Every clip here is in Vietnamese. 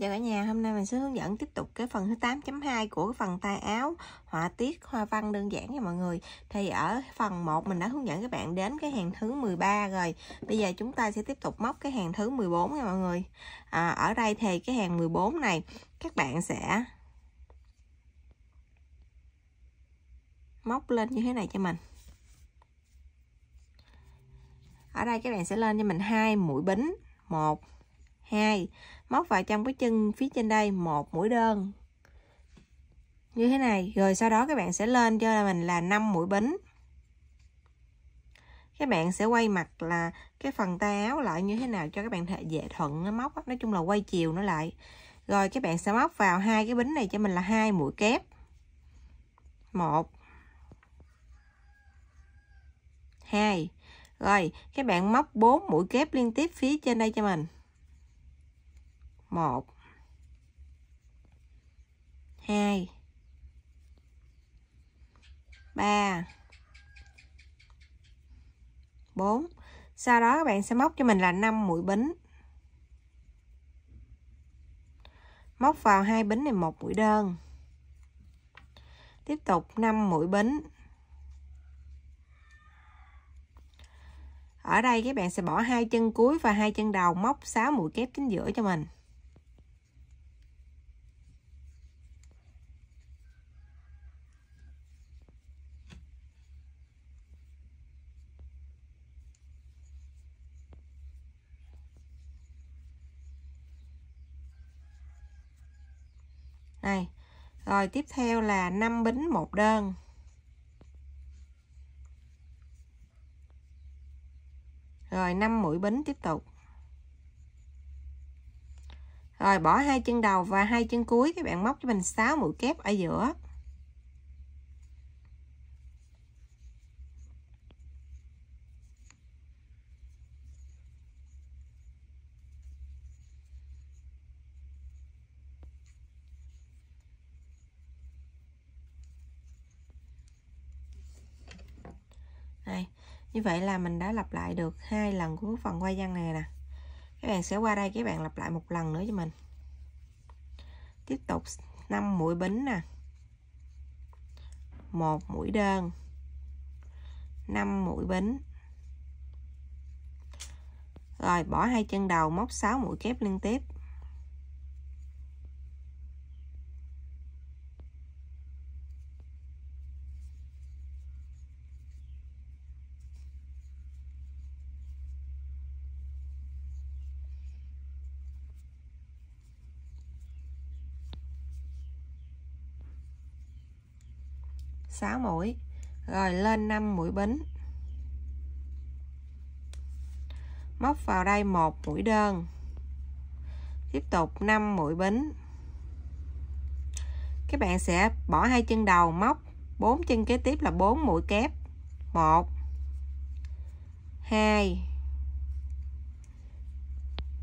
Chào dạ cả nhà, hôm nay mình sẽ hướng dẫn tiếp tục cái phần thứ 8.2 của cái phần tay áo họa tiết hoa văn đơn giản nha mọi người. Thì ở phần 1 mình đã hướng dẫn các bạn đến cái hàng thứ 13 rồi. Bây giờ chúng ta sẽ tiếp tục móc cái hàng thứ 14 nha mọi người. À, ở đây thì cái hàng 14 này các bạn sẽ móc lên như thế này cho mình. Ở đây các bạn sẽ lên cho mình hai mũi bính, 1 2 móc vào trong cái chân phía trên đây một mũi đơn như thế này rồi sau đó các bạn sẽ lên cho mình là 5 mũi bính các bạn sẽ quay mặt là cái phần tay áo lại như thế nào cho các bạn thể dễ thuận nó móc nói chung là quay chiều nó lại rồi các bạn sẽ móc vào hai cái bính này cho mình là hai mũi kép một hai rồi các bạn móc 4 mũi kép liên tiếp phía trên đây cho mình 1 2 3 4 sau đó các bạn sẽ móc cho mình là 5 mũi bính móc vào hai bính này một mũi đơn tiếp tục 5 mũi bính ở đây các bạn sẽ bỏ hai chân cuối và hai chân đầu móc 6 mũi kép chính giữa cho mình này rồi tiếp theo là 5 bính một đơn rồi 5 mũi bính tiếp tục rồi bỏ hai chân đầu và hai chân cuối các bạn móc cho mình 6 mũi kép ở giữa như vậy là mình đã lặp lại được hai lần của phần quay văn này nè các bạn sẽ qua đây các bạn lặp lại một lần nữa cho mình tiếp tục 5 mũi bính nè một mũi đơn 5 mũi bính rồi bỏ hai chân đầu móc 6 mũi kép liên tiếp 6 mũi rồi lên 5 mũi bính móc vào đây một mũi đơn tiếp tục 5 mũi bính các bạn sẽ bỏ hai chân đầu móc 4 chân kế tiếp là 4 mũi kép 1 2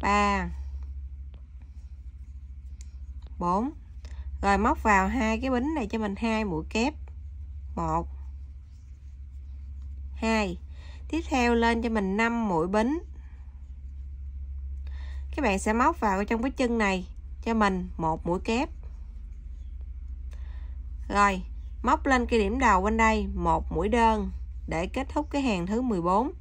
3 4 rồi móc vào hai cái bính này cho mình hai mũi kép 1 2 tiếp theo lên cho mình 5 mũi bính các bạn sẽ móc vào trong cái chân này cho mình một mũi kép rồi móc lên cái điểm đầu bên đây một mũi đơn để kết thúc cái hàng thứ 14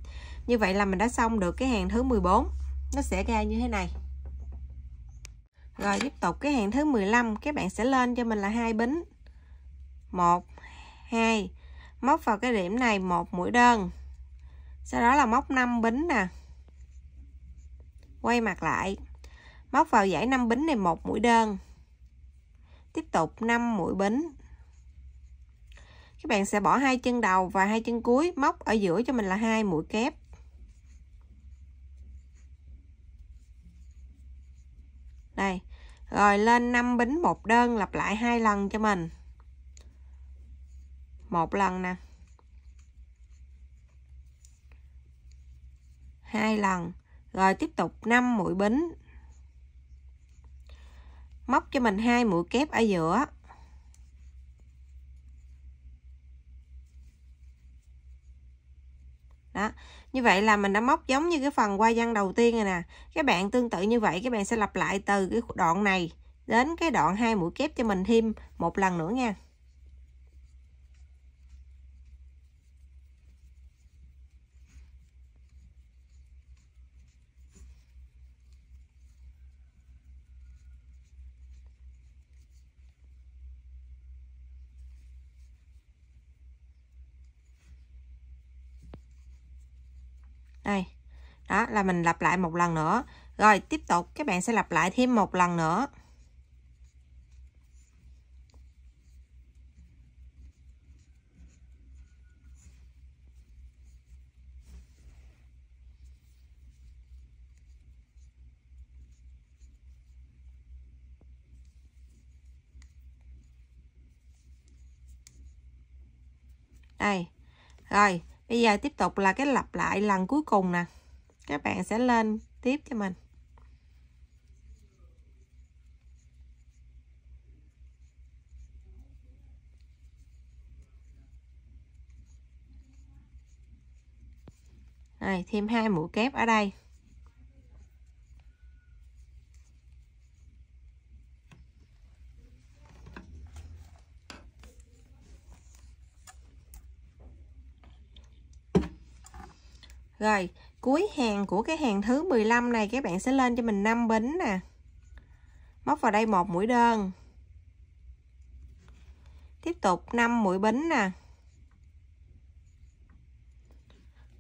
như vậy là mình đã xong được cái hàng thứ 14 nó sẽ ra như thế này rồi tiếp tục cái hàng thứ 15 các bạn sẽ lên cho mình là hai bính một 2 móc vào cái điểm này một mũi đơn sau đó là móc 5 bính nè quay mặt lại móc vào dãy 5 bính này một mũi đơn tiếp tục 5 mũi bính các bạn sẽ bỏ hai chân đầu và hai chân cuối móc ở giữa cho mình là hai mũi kép đây rồi lên 5 bính một đơn lặp lại hai lần cho mình một lần nè hai lần rồi tiếp tục 5 mũi bính móc cho mình hai mũi kép ở giữa đó như vậy là mình đã móc giống như cái phần qua văn đầu tiên rồi nè các bạn tương tự như vậy các bạn sẽ lặp lại từ cái đoạn này đến cái đoạn hai mũi kép cho mình thêm một lần nữa nha đây đó là mình lặp lại một lần nữa rồi tiếp tục các bạn sẽ lặp lại thêm một lần nữa đây rồi bây giờ tiếp tục là cái lặp lại lần cuối cùng nè các bạn sẽ lên tiếp cho mình này thêm hai mũi kép ở đây Rồi, cuối hàng của cái hàng thứ 15 này các bạn sẽ lên cho mình 5 bính nè. Móc vào đây một mũi đơn. Tiếp tục 5 mũi bính nè.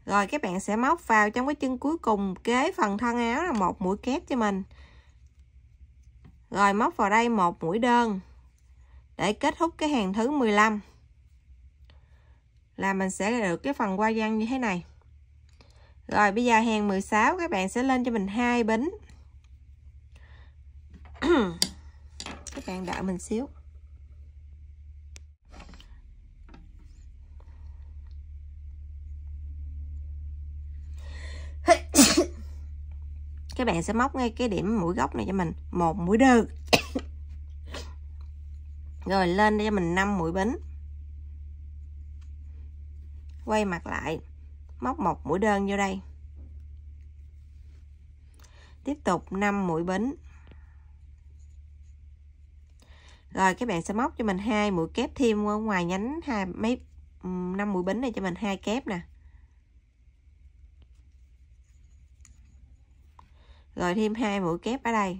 Rồi các bạn sẽ móc vào trong cái chân cuối cùng kế phần thân áo là một mũi kép cho mình. Rồi móc vào đây một mũi đơn để kết thúc cái hàng thứ 15. Là mình sẽ được cái phần qua văn như thế này. Rồi bây giờ hàng 16 các bạn sẽ lên cho mình hai bính. các bạn đợi mình xíu. các bạn sẽ móc ngay cái điểm mũi góc này cho mình một mũi đơn rồi lên cho mình 5 mũi bính quay mặt lại móc một mũi đơn vô đây tiếp tục 5 mũi bính rồi các bạn sẽ móc cho mình hai mũi kép thêm qua ngoài nhánh hai mấy năm mũi bính này cho mình hai kép nè rồi thêm hai mũi kép ở đây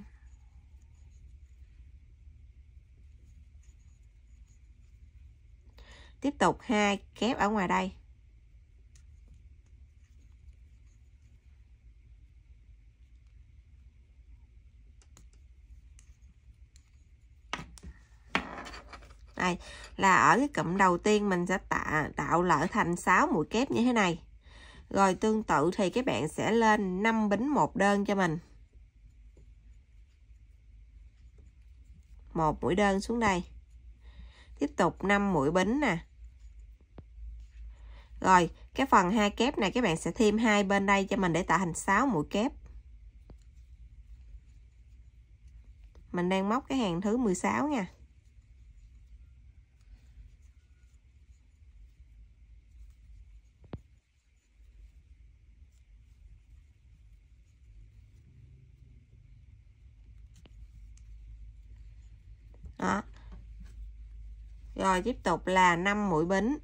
tiếp tục hai kép ở ngoài đây này là ở cái cụm đầu tiên mình sẽ tạo, tạo lại thành 6 mũi kép như thế này rồi tương tự thì các bạn sẽ lên 5 bính một đơn cho mình một mũi đơn xuống đây tiếp tục 5 mũi bính nè rồi cái phần hai kép này các bạn sẽ thêm hai bên đây cho mình để tạo thành 6 mũi kép mình đang móc cái hàng thứ 16 nha đó rồi tiếp tục là 5 mũi bính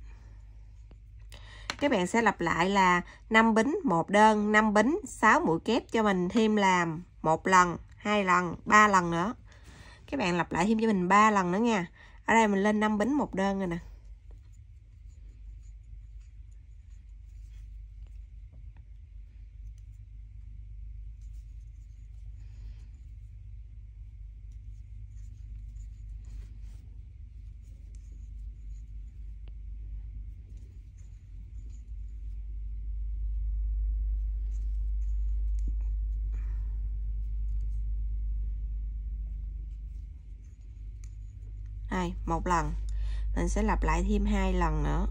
các bạn sẽ lặp lại là 5 bính một đơn 5 bính 6 mũi kép cho mình thêm làm một lần hai lần ba lần nữa các bạn lặp lại thêm cho mình ba lần nữa nha ở đây mình lên 5 bính một đơn rồi nè một lần mình sẽ lặp lại thêm hai lần nữa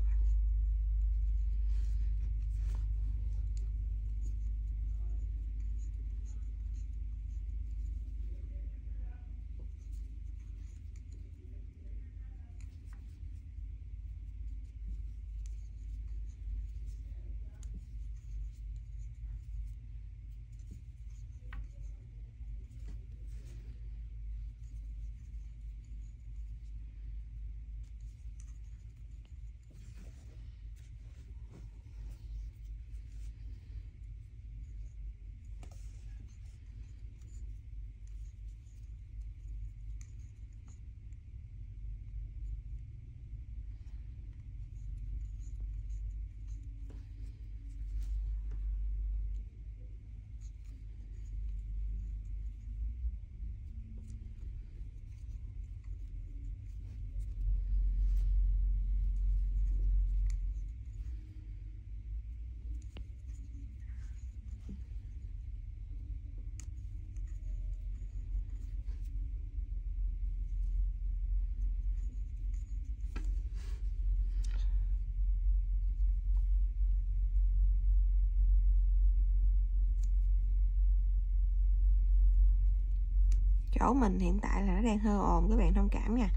chỗ mình hiện tại là nó đang hơi ồn các bạn thông cảm nha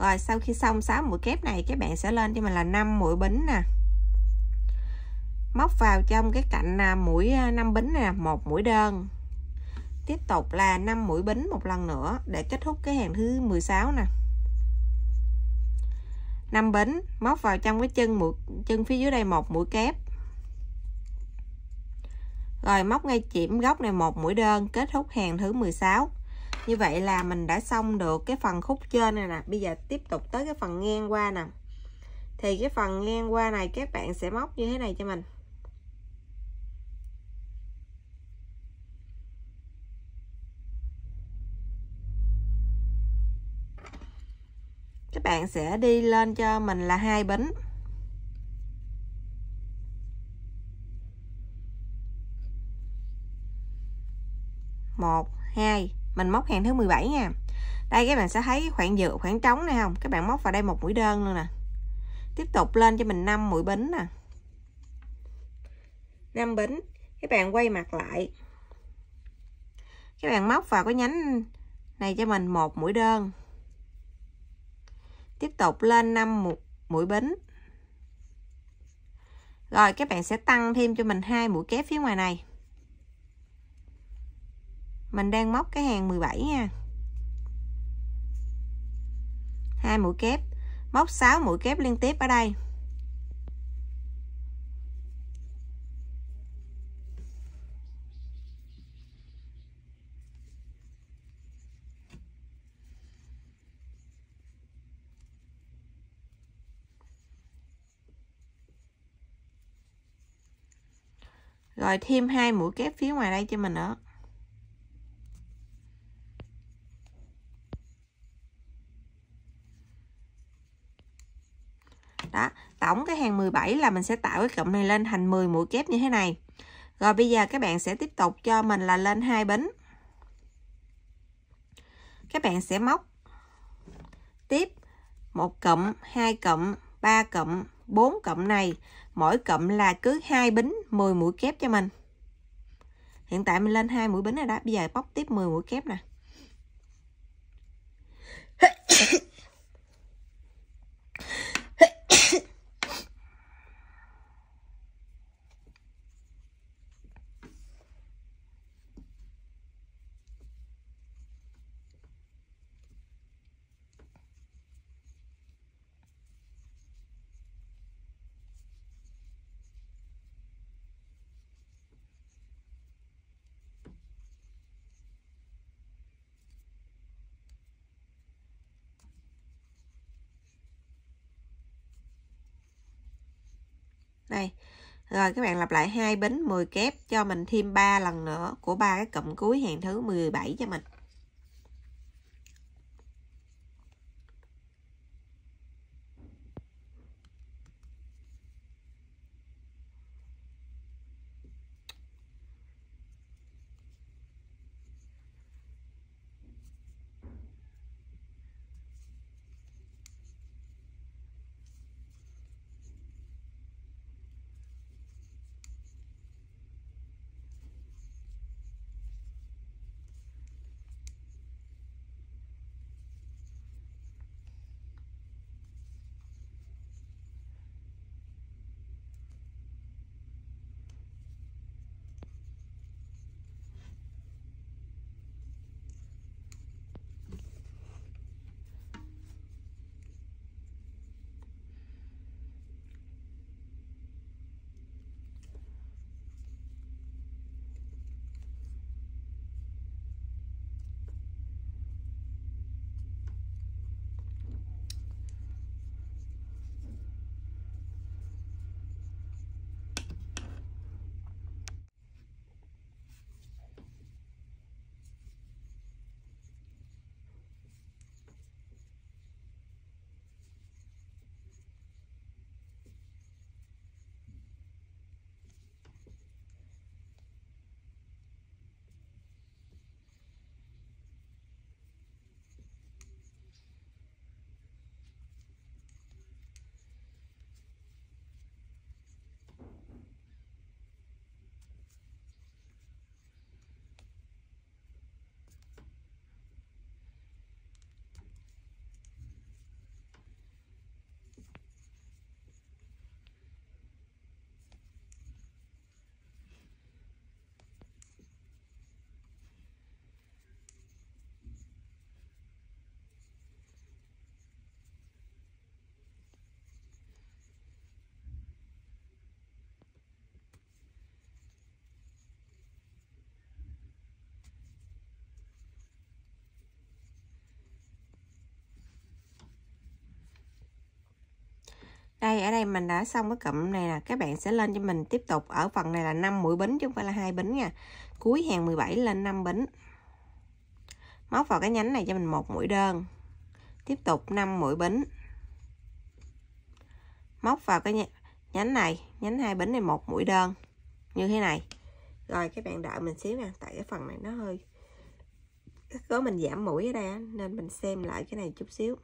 rồi sau khi xong 6 mũi kép này các bạn sẽ lên cho mình là 5 mũi bính nè móc vào trong cái cạnh à, mũi 5 à, bính nè một mũi đơn tiếp tục là 5 mũi bính một lần nữa để kết thúc cái hàng thứ 16 nè 5 bính móc vào trong cái chân mũi chân phía dưới đây một mũi kép rồi móc ngay chỉm góc này một mũi đơn kết thúc hàng thứ 16 như vậy là mình đã xong được cái phần khúc trên này nè bây giờ tiếp tục tới cái phần ngang qua nè thì cái phần ngang qua này các bạn sẽ móc như thế này cho mình các bạn sẽ đi lên cho mình là hai bính một hai mình móc hàng thứ 17 nha đây các bạn sẽ thấy khoảng giữa khoảng trống này không các bạn móc vào đây một mũi đơn luôn nè tiếp tục lên cho mình 5 mũi bính nè 5 bính các bạn quay mặt lại các bạn móc vào cái nhánh này cho mình một mũi đơn tiếp tục lên 5 mũi bính rồi các bạn sẽ tăng thêm cho mình hai mũi kép phía ngoài này mình đang móc cái hàng 17 nha hai mũi kép móc 6 mũi kép liên tiếp ở đây rồi thêm hai mũi kép phía ngoài đây cho mình nữa đó tổng cái hàng 17 là mình sẽ tạo cái cụm này lên thành 10 mũi kép như thế này rồi bây giờ các bạn sẽ tiếp tục cho mình là lên hai bính các bạn sẽ móc tiếp một cụm hai cụm ba cụm bốn cụm này mỗi cụm là cứ hai bính 10 mũi kép cho mình hiện tại mình lên hai mũi bính rồi đó bây giờ bóc tiếp 10 mũi kép nè Rồi các bạn lặp lại hai bính 10 kép cho mình thêm 3 lần nữa của ba cái cụm cuối hàng thứ 17 cho mình. đây ở đây mình đã xong cái cụm này nè các bạn sẽ lên cho mình tiếp tục ở phần này là 5 mũi bính chứ không phải là hai bính nha cuối hàng 17 lên 5 bính móc vào cái nhánh này cho mình một mũi đơn tiếp tục 5 mũi bính móc vào cái nhánh này nhánh hai bính này một mũi đơn như thế này rồi các bạn đợi mình xíu nha tại cái phần này nó hơi có mình giảm mũi ở đây nên mình xem lại cái này chút xíu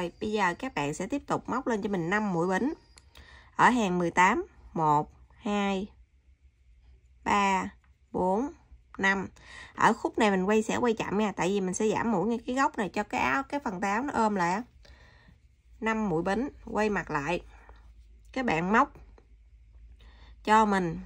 Rồi bây giờ các bạn sẽ tiếp tục móc lên cho mình 5 mũi bính. Ở hàng 18, 1, 2, 3, 4, 5. Ở khúc này mình quay sẽ quay chậm nha, tại vì mình sẽ giảm mũi ngay cái góc này cho cái áo cái phần tay áo nó ôm lại. 5 mũi bính quay mặt lại. Các bạn móc cho mình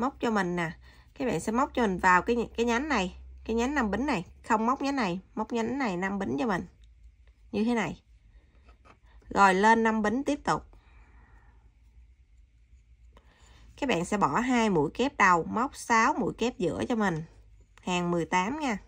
móc cho mình nè các bạn sẽ móc cho mình vào cái cái nhánh này cái nhánh năm bính này không móc nhánh này móc nhánh này năm bính cho mình như thế này rồi lên năm bính tiếp tục các bạn sẽ bỏ hai mũi kép đầu móc 6 mũi kép giữa cho mình hàng 18 nha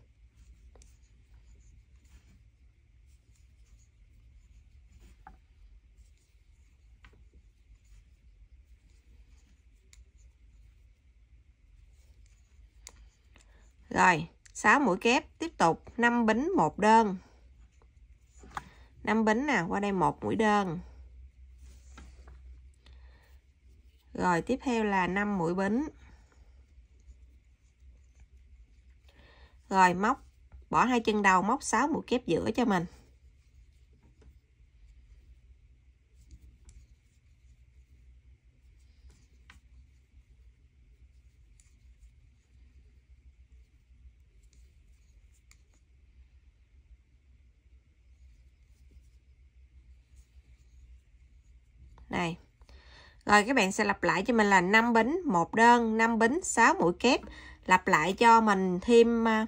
rồi 6 mũi kép tiếp tục 5 bính một đơn 5 bính nè qua đây một mũi đơn rồi tiếp theo là 5 mũi bính rồi móc bỏ hai chân đầu móc 6 mũi kép giữa cho mình Rồi các bạn sẽ lặp lại cho mình là 5 bính, một đơn, 5 bính, 6 mũi kép. Lặp lại cho mình thêm 3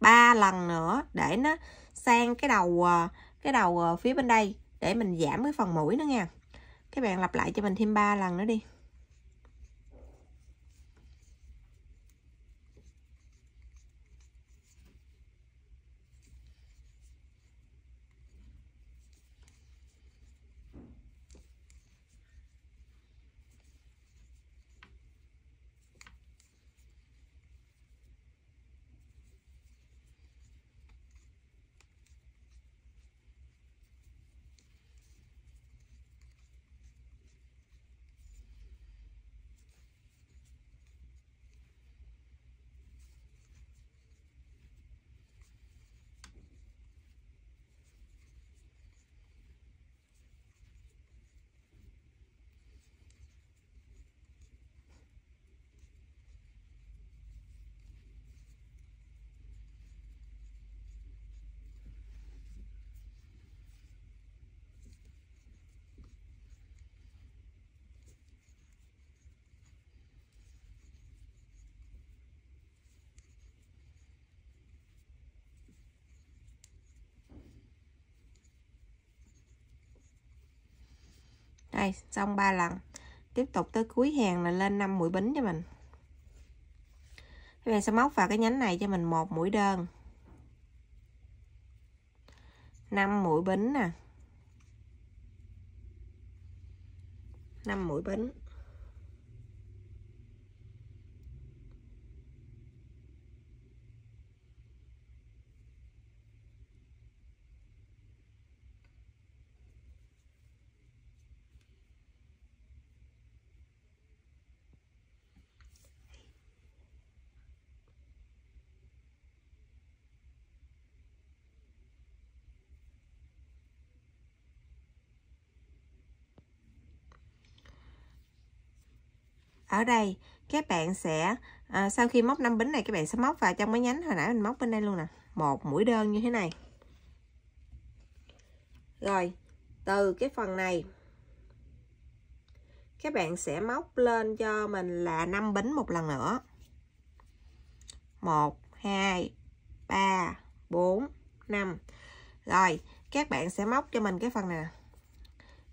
à, lần nữa để nó sang cái đầu à, cái đầu à, phía bên đây để mình giảm cái phần mũi nữa nha. Các bạn lặp lại cho mình thêm 3 lần nữa đi. đây xong ba lần tiếp tục tới cuối hàng là lên 5 mũi bính cho mình các bạn sẽ móc vào cái nhánh này cho mình một mũi đơn 5 mũi bính nè 5 mũi bính ở đây các bạn sẽ à, sau khi móc năm bính này các bạn sẽ móc vào trong cái nhánh hồi nãy mình móc bên đây luôn nè một mũi đơn như thế này rồi từ cái phần này các bạn sẽ móc lên cho mình là 5 bính một lần nữa 1 2 3 4 5 rồi các bạn sẽ móc cho mình cái phần nè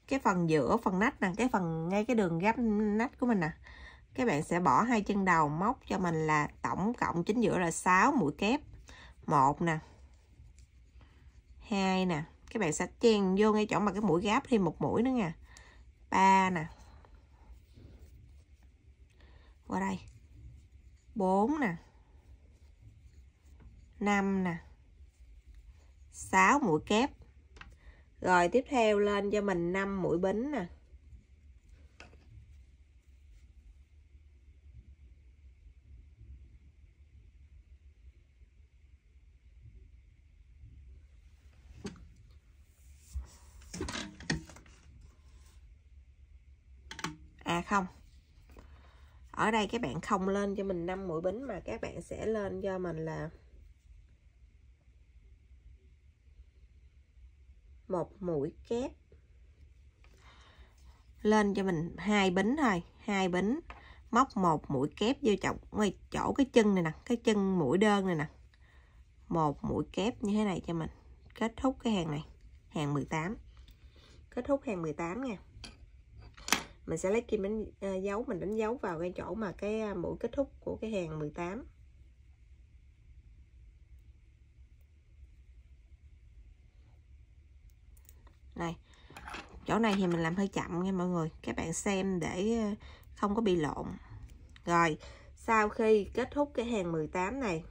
cái phần giữa phần nách nè cái phần ngay cái đường gáp nách của mình nè các bạn sẽ bỏ hai chân đầu móc cho mình là tổng cộng chính giữa là 6 mũi kép một nè hai nè các bạn sẽ chen vô ngay chỗ mà cái mũi gáp thêm một mũi nữa nha ba nè qua đây bốn nè năm nè sáu mũi kép rồi tiếp theo lên cho mình 5 mũi bính nè à không ở đây các bạn không lên cho mình 5 mũi bính mà các bạn sẽ lên cho mình là một mũi kép lên cho mình hai bính thôi hai bính móc một mũi kép vô chồng ngay chỗ cái chân này nè cái chân mũi đơn này nè một mũi kép như thế này cho mình kết thúc cái hàng này hàng 18 kết thúc hàng 18 nha mình sẽ lấy kim đánh à, dấu mình đánh dấu vào cái chỗ mà cái à, mũi kết thúc của cái hàng 18 này chỗ này thì mình làm hơi chậm nha mọi người các bạn xem để à, không có bị lộn rồi sau khi kết thúc cái hàng 18 này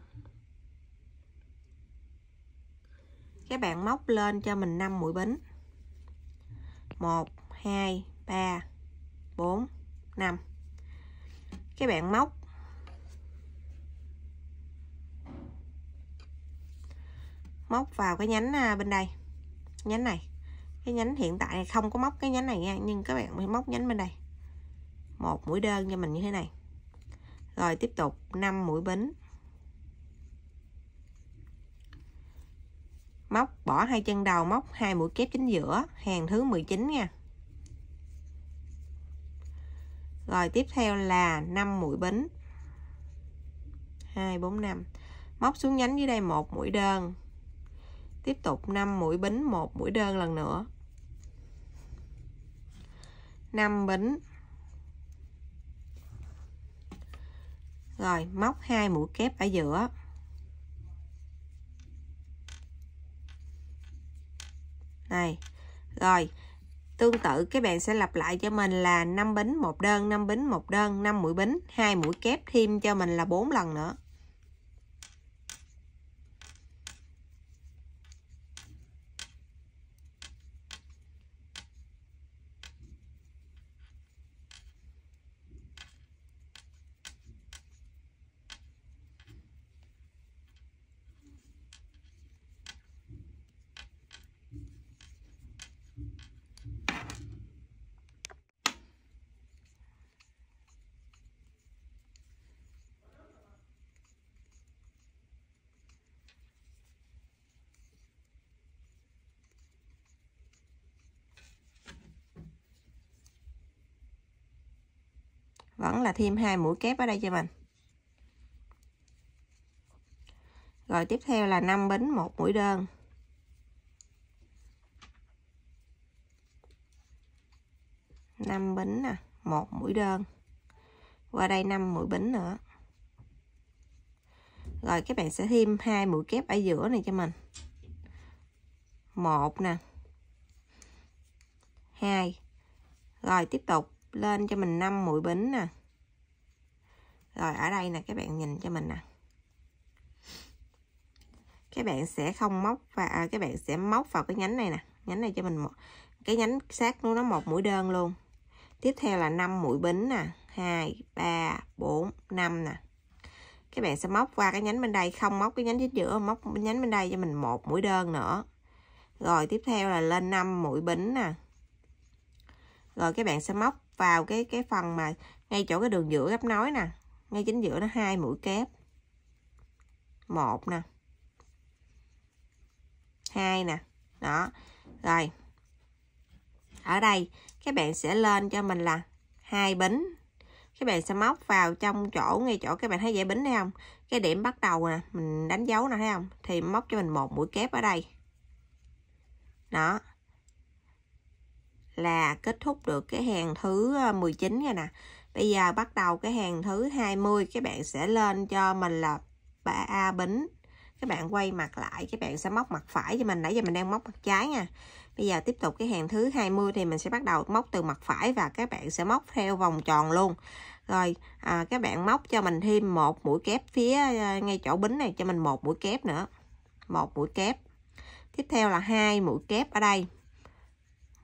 các bạn móc lên cho mình 5 mũi bính 1 2 3 4 5 các bạn móc móc vào cái nhánh à, bên đây nhánh này cái nhánh hiện tại không có móc cái nhánh này nha nhưng các bạn phải móc nhánh bên đây một mũi đơn cho mình như thế này rồi tiếp tục 5 mũi bính móc bỏ hai chân đầu móc hai mũi kép chính giữa hàng thứ 19 nha rồi tiếp theo là 5 mũi bính 2 4 5 móc xuống nhánh dưới đây một mũi đơn tiếp tục 5 mũi bính một mũi đơn lần nữa 5 bính rồi móc hai mũi kép ở giữa này rồi Tương tự các bạn sẽ lặp lại cho mình là 5 bính một đơn, 5 bính một đơn, 5 mũi bính, hai mũi kép thêm cho mình là 4 lần nữa. là thêm hai mũi kép ở đây cho mình rồi tiếp theo là 5 bính một mũi đơn năm bính nè một mũi đơn qua đây 5 mũi bính nữa rồi các bạn sẽ thêm hai mũi kép ở giữa này cho mình một nè hai rồi tiếp tục lên cho mình 5 mũi bính nè rồi ở đây nè các bạn nhìn cho mình nè các bạn sẽ không móc và à, các bạn sẽ móc vào cái nhánh này nè nhánh này cho mình một cái nhánh sát nó một mũi đơn luôn tiếp theo là 5 mũi bính nè 2 3 4 5 nè các bạn sẽ móc qua cái nhánh bên đây không móc cái nhánh chính giữa móc nhánh bên đây cho mình một mũi đơn nữa rồi tiếp theo là lên 5 mũi bính nè rồi các bạn sẽ móc vào cái cái phần mà ngay chỗ cái đường giữa gấp nối nè ngay chính giữa nó hai mũi kép một nè hai nè đó rồi ở đây các bạn sẽ lên cho mình là hai bính các bạn sẽ móc vào trong chỗ ngay chỗ các bạn thấy dãy bính thấy không cái điểm bắt đầu nè mình đánh dấu nè thấy không thì móc cho mình một mũi kép ở đây đó là kết thúc được cái hàng thứ 19 ờ, rồi nè Bây giờ bắt đầu cái hàng thứ 20 các bạn sẽ lên cho mình là ba a bính. Các bạn quay mặt lại, các bạn sẽ móc mặt phải cho mình. Nãy giờ mình đang móc mặt trái nha. Bây giờ tiếp tục cái hàng thứ 20 thì mình sẽ bắt đầu móc từ mặt phải và các bạn sẽ móc theo vòng tròn luôn. Rồi à, các bạn móc cho mình thêm một mũi kép phía à, ngay chỗ bính này cho mình một mũi kép nữa. Một mũi kép. Tiếp theo là hai mũi kép ở đây.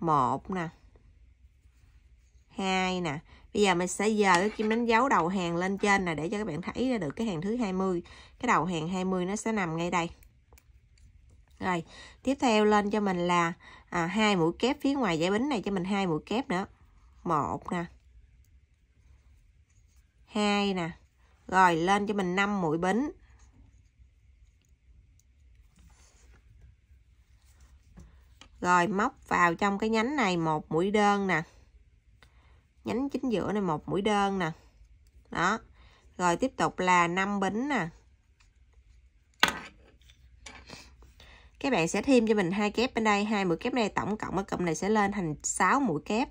Một nè. Hai nè bây giờ mình sẽ giờ cái kim đánh dấu đầu hàng lên trên này để cho các bạn thấy ra được cái hàng thứ 20 cái đầu hàng 20 nó sẽ nằm ngay đây rồi tiếp theo lên cho mình là à, hai mũi kép phía ngoài giải bính này cho mình hai mũi kép nữa một nè hai nè rồi lên cho mình 5 mũi bính rồi móc vào trong cái nhánh này một mũi đơn nè nhánh chính giữa này một mũi đơn nè đó rồi tiếp tục là năm bính nè các bạn sẽ thêm cho mình hai kép bên đây hai mũi kép này tổng cộng ở cụm này sẽ lên thành 6 mũi kép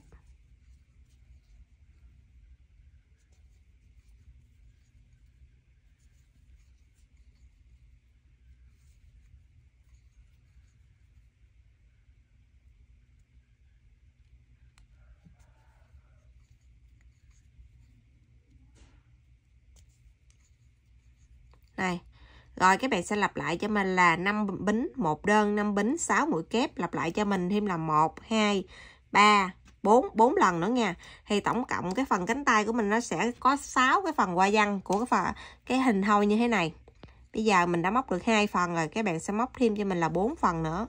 này rồi các bạn sẽ lặp lại cho mình là 5 bính một đơn 5 bính 6 mũi kép lặp lại cho mình thêm là 1 2 3 4 4 lần nữa nha thì tổng cộng cái phần cánh tay của mình nó sẽ có 6 cái phần hoa văn của cái phần, cái hình thoi như thế này bây giờ mình đã móc được hai phần rồi các bạn sẽ móc thêm cho mình là bốn phần nữa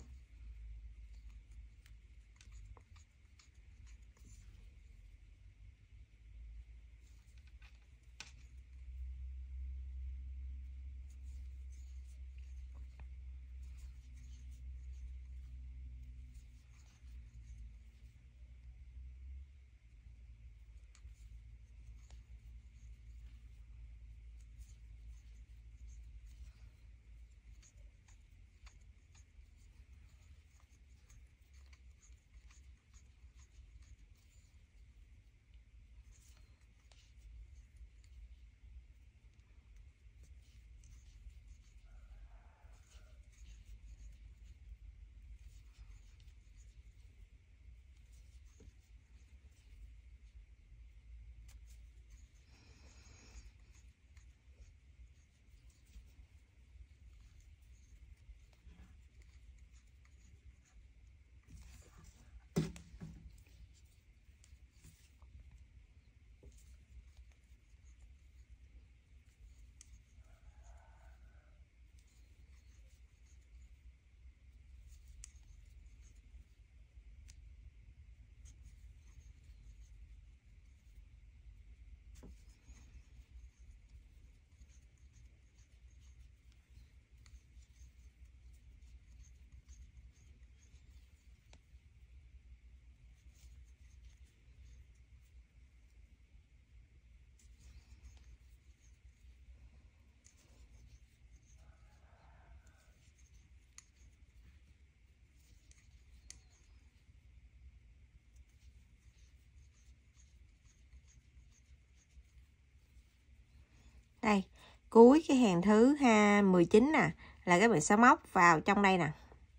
đây cuối cái hàng thứ ha 19 nè là các bạn sẽ móc vào trong đây nè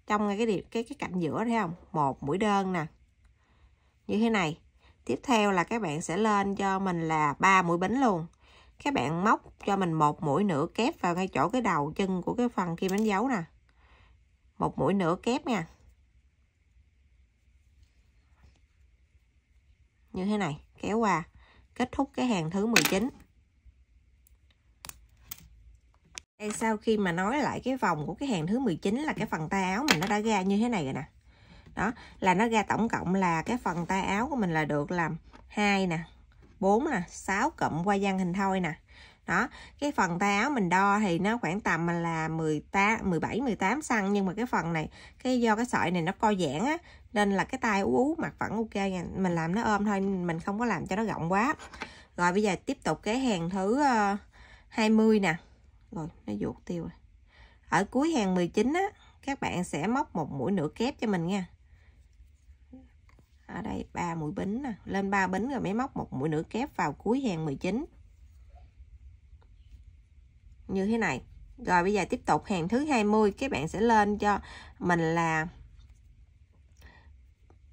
trong ngay cái điểm cái cái cạnh giữa thấy không một mũi đơn nè như thế này tiếp theo là các bạn sẽ lên cho mình là ba mũi bánh luôn các bạn móc cho mình một mũi nửa kép vào ngay chỗ cái đầu chân của cái phần kim bánh dấu nè một mũi nửa kép nha như thế này kéo qua kết thúc cái hàng thứ 19 Đây, sau khi mà nói lại cái vòng của cái hàng thứ 19 là cái phần tay áo mình nó đã ra như thế này rồi nè đó là nó ra tổng cộng là cái phần tay áo của mình là được làm hai nè 4 nè 6 cộng qua gian hình thôi nè đó cái phần tay áo mình đo thì nó khoảng tầm là 18 17 18 xăng nhưng mà cái phần này cái do cái sợi này nó co giãn á nên là cái tay ú ú mặt vẫn ok nha mình làm nó ôm thôi mình không có làm cho nó rộng quá rồi bây giờ tiếp tục cái hàng thứ 20 ờ, nè rồi nó ruột tiêu rồi ở cuối hàng 19 á các bạn sẽ móc một mũi nửa kép cho mình nha ở đây ba mũi bính nè lên ba bính rồi mới móc một mũi nửa kép vào cuối hàng 19 như thế này rồi bây giờ tiếp tục hàng thứ 20 các bạn sẽ lên cho mình là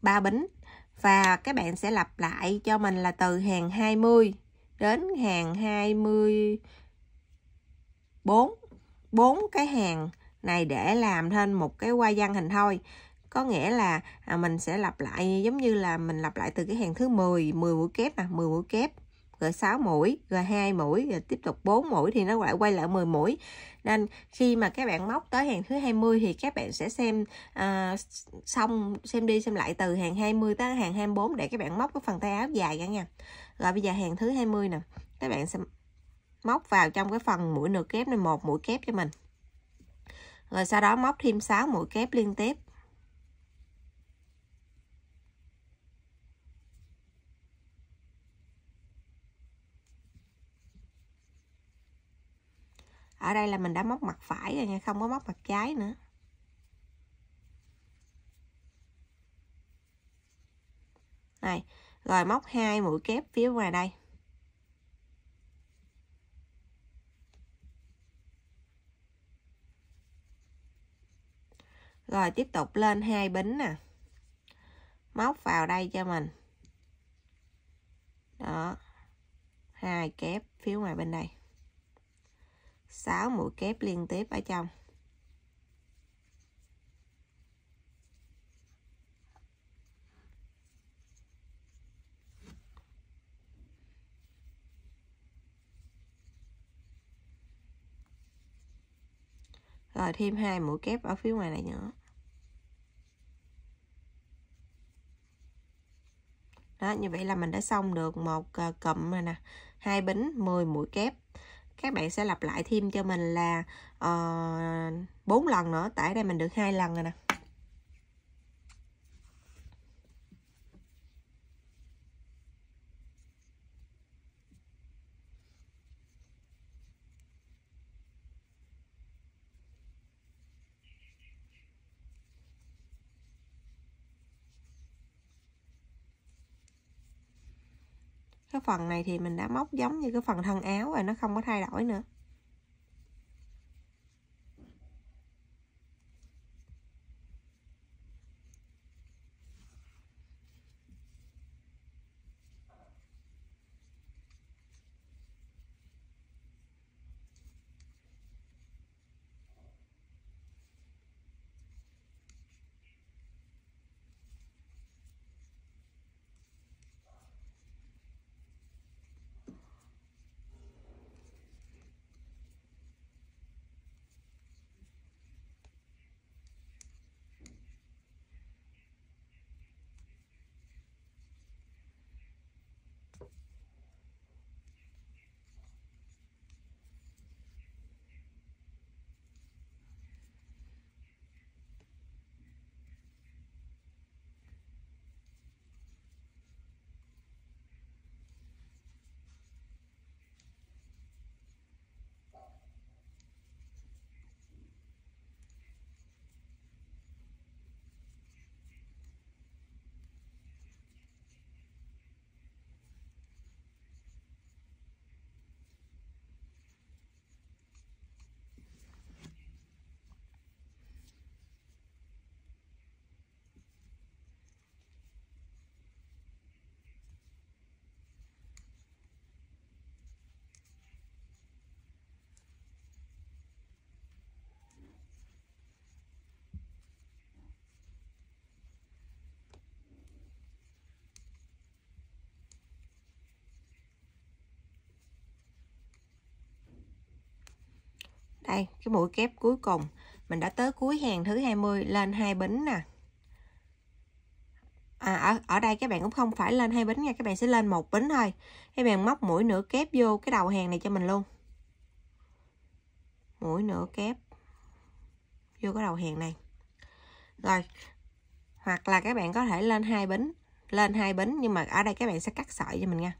ba bính và các bạn sẽ lặp lại cho mình là từ hàng 20 đến hàng 20 4 bốn cái hàng này để làm thêm một cái quay văn hình thôi có nghĩa là à, mình sẽ lặp lại giống như là mình lặp lại từ cái hàng thứ 10 10 mũi kép nè 10 mũi kép rồi 6 mũi rồi 2 mũi rồi tiếp tục 4 mũi thì nó lại quay lại 10 mũi nên khi mà các bạn móc tới hàng thứ 20 thì các bạn sẽ xem à, xong xem đi xem lại từ hàng 20 tới hàng 24 để các bạn móc cái phần tay áo dài cả nha rồi bây giờ hàng thứ 20 nè các bạn sẽ móc vào trong cái phần mũi nửa kép này một mũi kép cho mình rồi sau đó móc thêm 6 mũi kép liên tiếp ở đây là mình đã móc mặt phải rồi nha không có móc mặt trái nữa này rồi móc hai mũi kép phía ngoài đây rồi tiếp tục lên hai bính nè móc vào đây cho mình đó hai kép phía ngoài bên đây 6 mũi kép liên tiếp ở trong rồi thêm hai mũi kép ở phía ngoài này nữa đó như vậy là mình đã xong được một ờ, cụm rồi nè hai bính 10 mũi kép các bạn sẽ lặp lại thêm cho mình là ờ, bốn uh, lần nữa tại đây mình được hai lần rồi nè cái phần này thì mình đã móc giống như cái phần thân áo rồi nó không có thay đổi nữa đây cái mũi kép cuối cùng mình đã tới cuối hàng thứ 20 lên hai bính nè à, ở, ở đây các bạn cũng không phải lên hai bính nha các bạn sẽ lên một bính thôi các bạn móc mũi nửa kép vô cái đầu hàng này cho mình luôn mũi nửa kép vô cái đầu hàng này rồi hoặc là các bạn có thể lên hai bính lên hai bính nhưng mà ở đây các bạn sẽ cắt sợi cho mình nha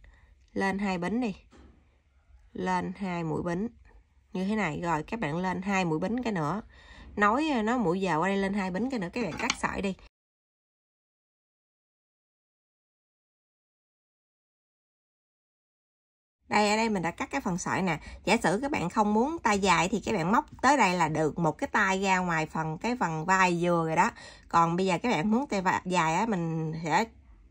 lên hai bính đi lên hai mũi bính như thế này rồi các bạn lên hai mũi bính cái nữa nói à, nó mũi vào qua đây lên hai bính cái nữa các bạn cắt sợi đi đây ở đây mình đã cắt cái phần sợi nè giả sử các bạn không muốn tay dài thì các bạn móc tới đây là được một cái tay ra ngoài phần cái phần vai vừa rồi đó còn bây giờ các bạn muốn tay dài á mình sẽ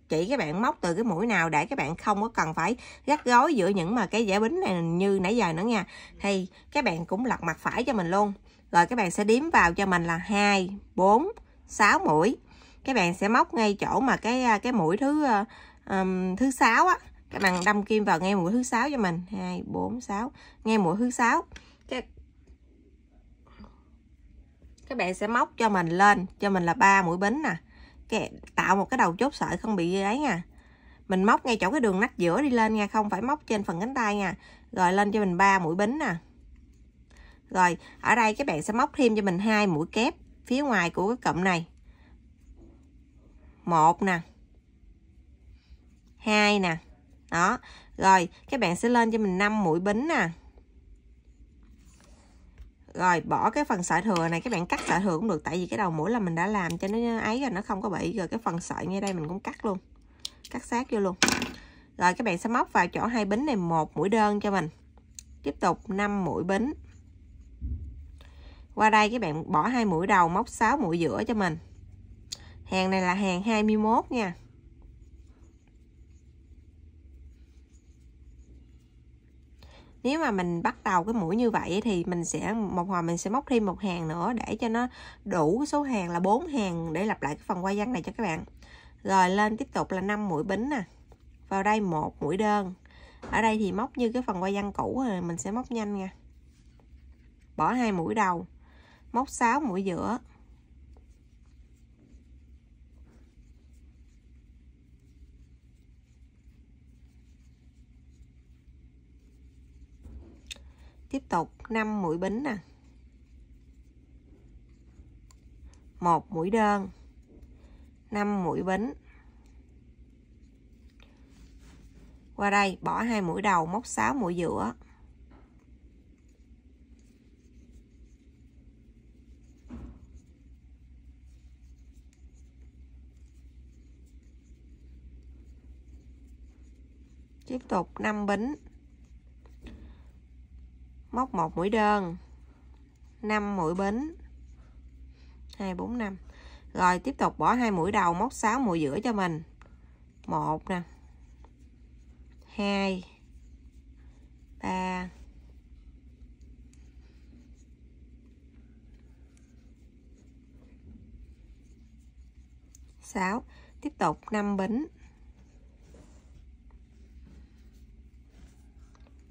chỉ các bạn móc từ cái mũi nào để các bạn không có cần phải gắt gói giữa những mà cái dẻ bính này như nãy giờ nữa nha thì các bạn cũng lật mặt phải cho mình luôn rồi các bạn sẽ đếm vào cho mình là 2 4 6 mũi các bạn sẽ móc ngay chỗ mà cái cái mũi thứ um, thứ sáu á các bạn đâm kim vào ngay mũi thứ sáu cho mình 2 4 6 ngay mũi thứ sáu các các bạn sẽ móc cho mình lên cho mình là ba mũi bính nè cái, tạo một cái đầu chốt sợi không bị ấy nha mình móc ngay chỗ cái đường nách giữa đi lên nha không phải móc trên phần cánh tay nha rồi lên cho mình ba mũi bính nè rồi ở đây các bạn sẽ móc thêm cho mình hai mũi kép phía ngoài của cái cụm này một nè hai nè đó rồi các bạn sẽ lên cho mình 5 mũi bính nè rồi bỏ cái phần sợi thừa này các bạn cắt sợi thừa cũng được tại vì cái đầu mũi là mình đã làm cho nó ấy rồi nó không có bị rồi cái phần sợi ngay đây mình cũng cắt luôn cắt sát vô luôn rồi các bạn sẽ móc vào chỗ hai bính này một mũi đơn cho mình tiếp tục 5 mũi bính qua đây các bạn bỏ hai mũi đầu móc 6 mũi giữa cho mình hàng này là hàng 21 nha nếu mà mình bắt đầu cái mũi như vậy thì mình sẽ một hồi mình sẽ móc thêm một hàng nữa để cho nó đủ số hàng là bốn hàng để lặp lại cái phần quay văn này cho các bạn rồi lên tiếp tục là 5 mũi bính nè vào đây một mũi đơn ở đây thì móc như cái phần quay văn cũ rồi mình sẽ móc nhanh nha bỏ hai mũi đầu móc 6 mũi giữa tiếp tục 5 mũi bính nè một mũi đơn 5 mũi bính qua đây bỏ hai mũi đầu móc 6 mũi giữa tiếp tục 5 bính móc một mũi đơn 5 mũi bính 2 4 5 rồi tiếp tục bỏ hai mũi đầu móc 6 mũi giữa cho mình một nè hai ba sáu tiếp tục năm bính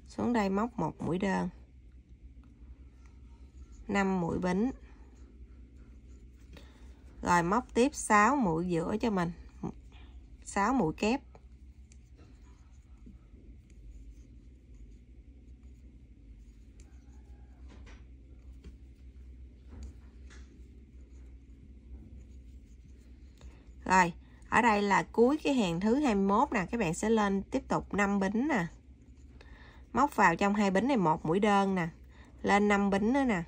xuống đây móc một mũi đơn 5 mũi bính rồi móc tiếp 6 mũi giữa cho mình 6 mũi kép Rồi, ở đây là cuối cái hàng thứ 21 nè, các bạn sẽ lên tiếp tục 5 bính nè. Móc vào trong hai bính này một mũi đơn nè, lên 5 bính nữa nè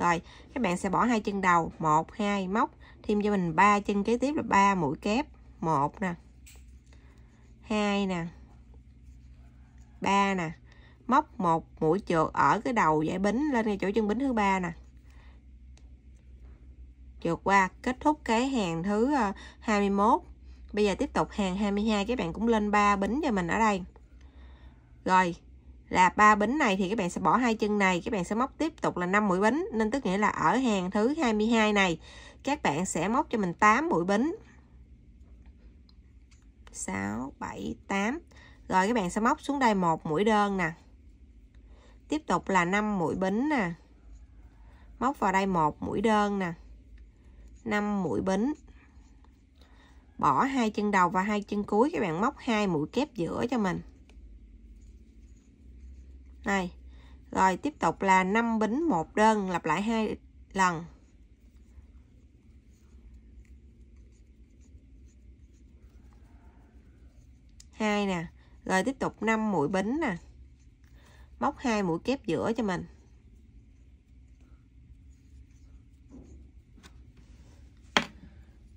rồi các bạn sẽ bỏ hai chân đầu một hai móc thêm cho mình ba chân kế tiếp là ba mũi kép một nè hai nè ba nè móc một mũi trượt ở cái đầu giải bính lên ngay chỗ chân bính thứ ba nè trượt qua kết thúc cái hàng thứ 21 ờ, bây giờ tiếp tục hàng 22 các bạn cũng lên ba bính cho mình ở đây rồi là ba bính này thì các bạn sẽ bỏ hai chân này các bạn sẽ móc tiếp tục là 5 mũi bính nên tức nghĩa là ở hàng thứ 22 này các bạn sẽ móc cho mình 8 mũi bính 6 7 8 rồi các bạn sẽ móc xuống đây một mũi đơn nè tiếp tục là 5 mũi bính nè móc vào đây một mũi đơn nè 5 mũi bính bỏ hai chân đầu và hai chân cuối các bạn móc hai mũi kép giữa cho mình này rồi tiếp tục là 5 bính một đơn lặp lại hai lần hai nè rồi tiếp tục 5 mũi bính nè móc hai mũi kép giữa cho mình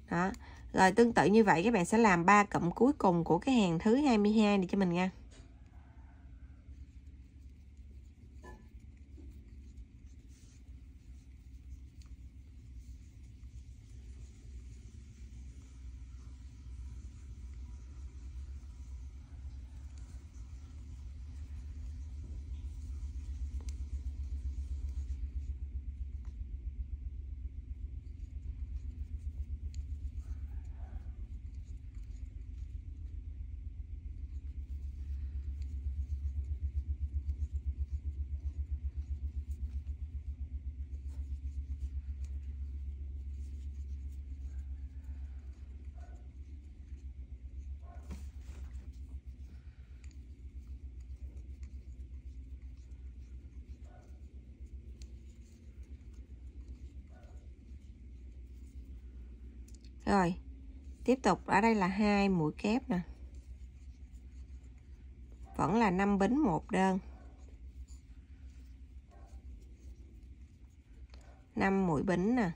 đó rồi tương tự như vậy các bạn sẽ làm ba cụm cuối cùng của cái hàng thứ 22 này cho mình nha rồi tiếp tục ở đây là hai mũi kép nè vẫn là 5 bính một đơn 5 mũi bính nè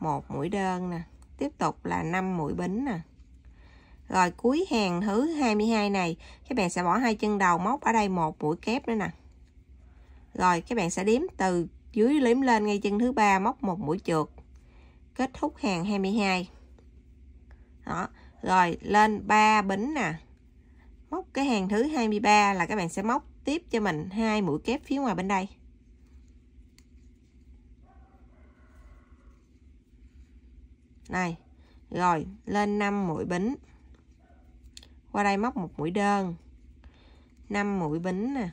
một mũi đơn nè tiếp tục là 5 mũi bính nè rồi cuối hàng thứ 22 này các bạn sẽ bỏ hai chân đầu móc ở đây một mũi kép nữa nè rồi các bạn sẽ đếm từ dưới liếm lên ngay chân thứ ba móc một mũi trượt kết thúc hàng 22 đó rồi lên 3 bính nè móc cái hàng thứ 23 là các bạn sẽ móc tiếp cho mình hai mũi kép phía ngoài bên đây này rồi lên 5 mũi bính qua đây móc một mũi đơn 5 mũi bính nè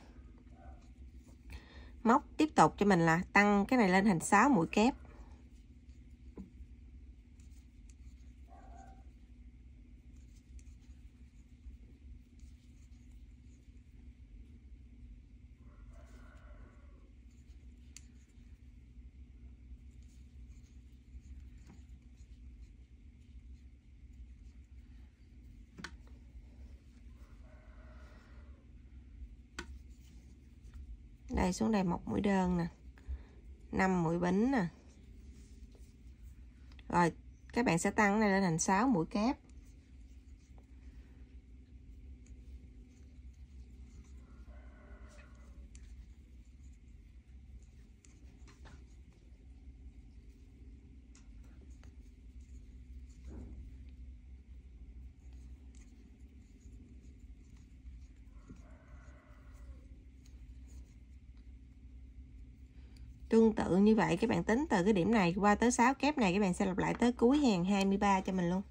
móc tiếp tục cho mình là tăng cái này lên thành 6 mũi kép đây xuống đây một mũi đơn nè 5 mũi bính nè rồi các bạn sẽ tăng cái này lên thành 6 mũi kép Tương tự như vậy các bạn tính từ cái điểm này qua tới 6 kép này các bạn sẽ lặp lại tới cuối hàng 23 cho mình luôn.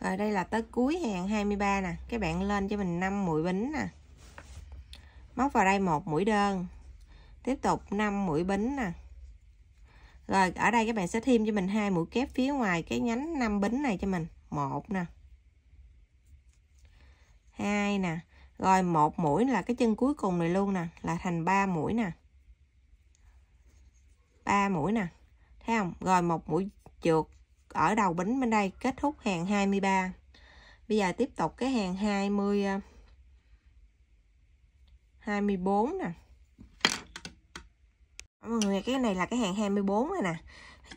Rồi đây là tới cuối hàng 23 nè, các bạn lên cho mình 5 mũi bính nè. Móc vào đây một mũi đơn. Tiếp tục 5 mũi bính nè. Rồi ở đây các bạn sẽ thêm cho mình hai mũi kép phía ngoài cái nhánh 5 bính này cho mình. Một nè. Hai nè. Rồi một mũi là cái chân cuối cùng này luôn nè, là thành 3 mũi nè. 3 mũi nè. Thấy không? Rồi một mũi trượt ở đầu bánh bên đây kết thúc hàng 23 bây giờ tiếp tục cái hàng 20 24 à, nè mọi người cái này là cái hàng 24 rồi nè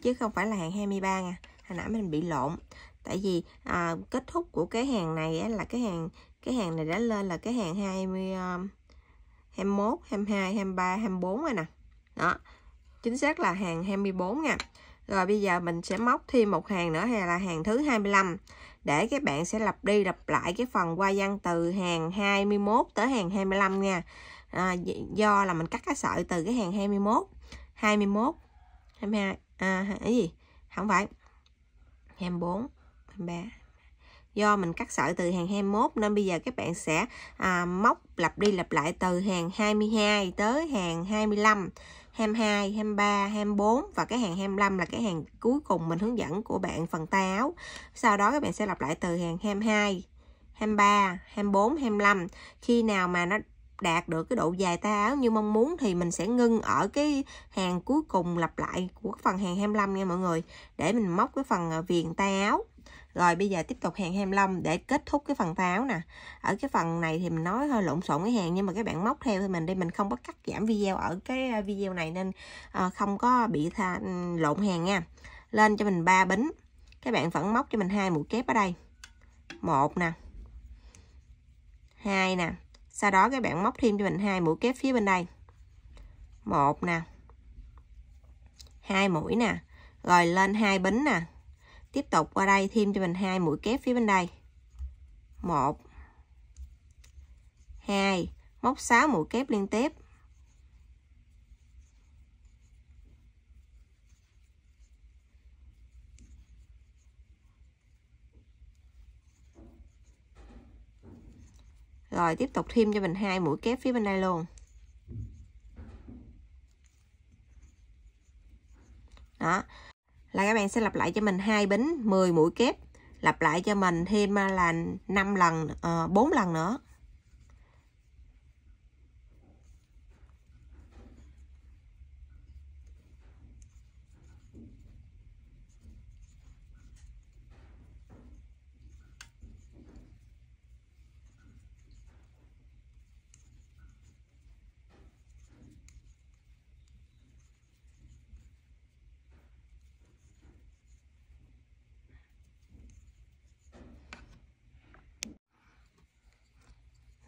chứ không phải là hàng 23 nha hồi nãy mình bị lộn tại vì à, kết thúc của cái hàng này á, là cái hàng cái hàng này đã lên là cái hàng 20 uh, 21 22 23 24 rồi nè đó chính xác là hàng 24 nha rồi bây giờ mình sẽ móc thêm một hàng nữa hay là hàng thứ 25 để các bạn sẽ lặp đi lặp lại cái phần qua văn từ hàng 21 tới hàng 25 nha à, do là mình cắt cái sợi từ cái hàng 21 21 22 à, cái gì không phải 24 23 do mình cắt sợi từ hàng 21 nên bây giờ các bạn sẽ à, móc lặp đi lặp lại từ hàng 22 tới hàng 25 22, 23, 24 và cái hàng 25 là cái hàng cuối cùng mình hướng dẫn của bạn phần tay áo sau đó các bạn sẽ lặp lại từ hàng 22 23, 24, 25 khi nào mà nó đạt được cái độ dài tay áo như mong muốn thì mình sẽ ngưng ở cái hàng cuối cùng lặp lại của phần hàng 25 nha mọi người để mình móc cái phần viền tay áo rồi bây giờ tiếp tục hàng 25 để kết thúc cái phần pháo nè ở cái phần này thì mình nói hơi lộn xộn cái hàng nhưng mà các bạn móc theo thì mình đi mình không có cắt giảm video ở cái à, video này nên à, không có bị tha, ừ, lộn hàng nha lên cho mình ba bính các bạn vẫn móc cho mình hai mũi kép ở đây một nè hai nè sau đó các bạn móc thêm cho mình hai mũi kép phía bên đây một nè hai mũi nè rồi lên hai bính nè tiếp tục qua đây thêm cho mình hai mũi kép phía bên đây một hai móc 6 mũi kép liên tiếp rồi tiếp tục thêm cho mình hai mũi kép phía bên đây luôn đó là các bạn sẽ lặp lại cho mình hai bính 10 mũi kép lặp lại cho mình thêm à, là 5 lần à, ờ, 4 lần nữa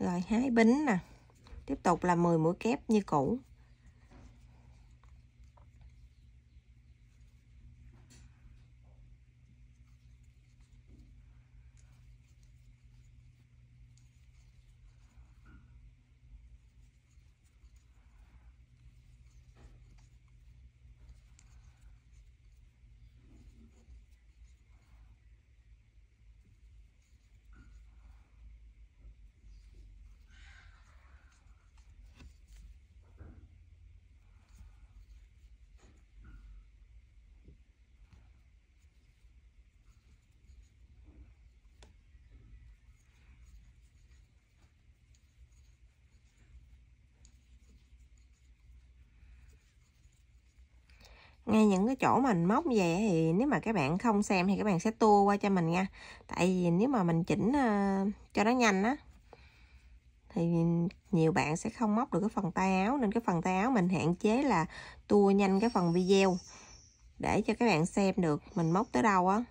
rồi hái bính nè tiếp tục là 10 mũi kép như cũ ngay những cái chỗ mình móc về thì nếu mà các bạn không xem thì các bạn sẽ tua qua cho mình nha tại vì nếu mà mình chỉnh ờ, cho nó nhanh á thì nhiều bạn sẽ không móc được cái phần tay áo nên cái phần tay áo mình hạn chế là tua nhanh cái phần video để cho các bạn xem được mình móc tới đâu á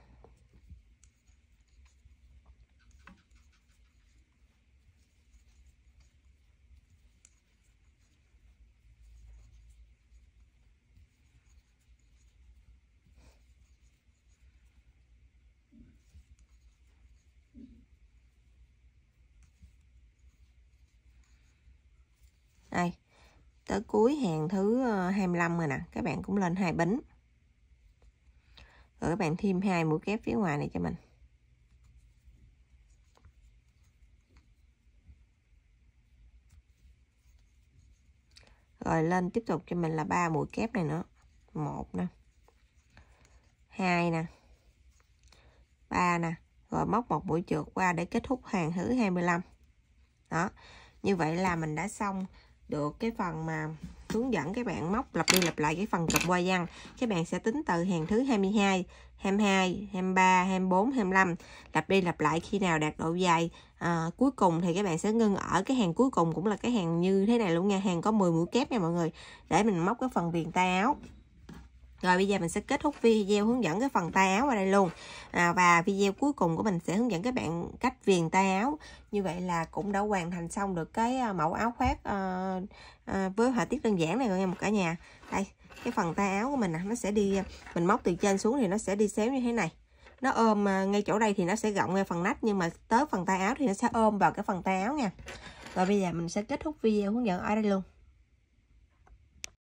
tới cuối hàng thứ 25 ờ, rồi nè các bạn cũng lên hai bính rồi các bạn thêm hai mũi kép phía ngoài này cho mình rồi lên tiếp tục cho mình là ba mũi kép này nữa một nè hai nè ba nè rồi móc một mũi trượt qua để kết thúc hàng thứ 25 đó như vậy là mình đã xong được cái phần mà hướng dẫn các bạn móc lặp đi lặp lại cái phần cụm qua văn các bạn sẽ tính từ hàng thứ 22 22 23 24 25 lặp đi lặp lại khi nào đạt độ dài à, cuối cùng thì các bạn sẽ ngưng ở cái hàng cuối cùng cũng là cái hàng như thế này luôn nha hàng có 10 mũi kép nha mọi người để mình móc cái phần viền tay áo rồi bây giờ mình sẽ kết thúc video hướng dẫn cái phần tay áo ở đây luôn à, và video cuối cùng của mình sẽ hướng dẫn các bạn cách viền tay áo như vậy là cũng đã hoàn thành xong được cái à, mẫu áo khoác à, à, với họa tiết đơn giản này rồi nha một cả nhà đây cái phần tay áo của mình à, nó sẽ đi à, mình móc từ trên xuống thì nó sẽ đi xéo như thế này nó ôm à, ngay chỗ đây thì nó sẽ gọng ngay phần nách nhưng mà tới phần tay áo thì nó sẽ ôm vào cái phần tay áo nha rồi bây giờ mình sẽ kết thúc video hướng dẫn ở đây luôn